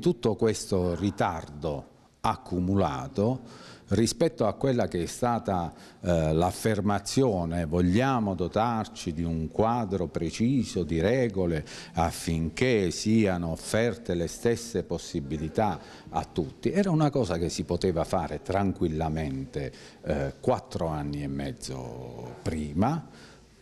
Tutto questo ritardo accumulato rispetto a quella che è stata eh, l'affermazione vogliamo dotarci di un quadro preciso di regole affinché siano offerte le stesse possibilità a tutti era una cosa che si poteva fare tranquillamente eh, quattro anni e mezzo prima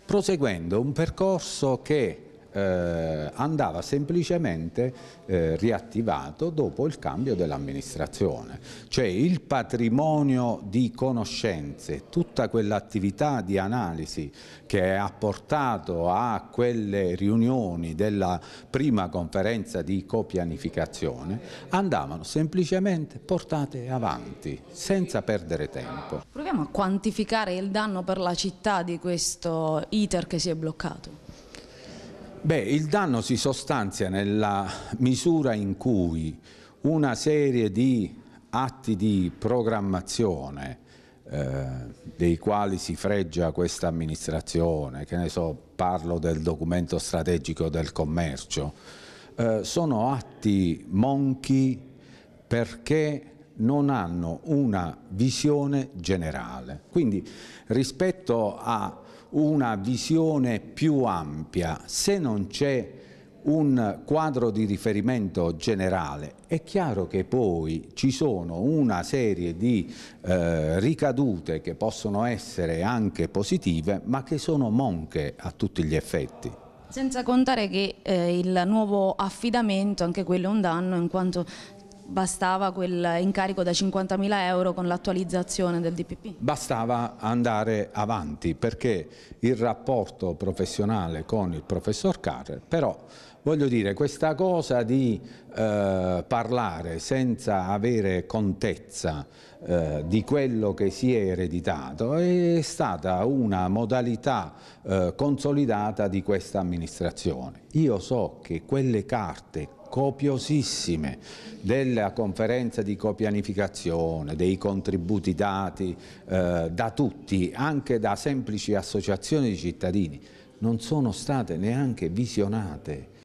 proseguendo un percorso che eh, andava semplicemente eh, riattivato dopo il cambio dell'amministrazione. Cioè il patrimonio di conoscenze, tutta quell'attività di analisi che ha portato a quelle riunioni della prima conferenza di copianificazione, andavano semplicemente portate avanti, senza perdere tempo. Proviamo a quantificare il danno per la città di questo iter che si è bloccato. Beh, il danno si sostanzia nella misura in cui una serie di atti di programmazione eh, dei quali si freggia questa amministrazione, che ne so, parlo del documento strategico del commercio, eh, sono atti monchi perché non hanno una visione generale. Quindi rispetto a una visione più ampia, se non c'è un quadro di riferimento generale, è chiaro che poi ci sono una serie di eh, ricadute che possono essere anche positive, ma che sono monche a tutti gli effetti. Senza contare che eh, il nuovo affidamento, anche quello è un danno, in quanto bastava quell'incarico da 50.000 euro con l'attualizzazione del DPP? Bastava andare avanti perché il rapporto professionale con il professor Carrer, però voglio dire questa cosa di eh, parlare senza avere contezza eh, di quello che si è ereditato è stata una modalità eh, consolidata di questa amministrazione. Io so che quelle carte copiosissime della conferenza di copianificazione, dei contributi dati eh, da tutti, anche da semplici associazioni di cittadini, non sono state neanche visionate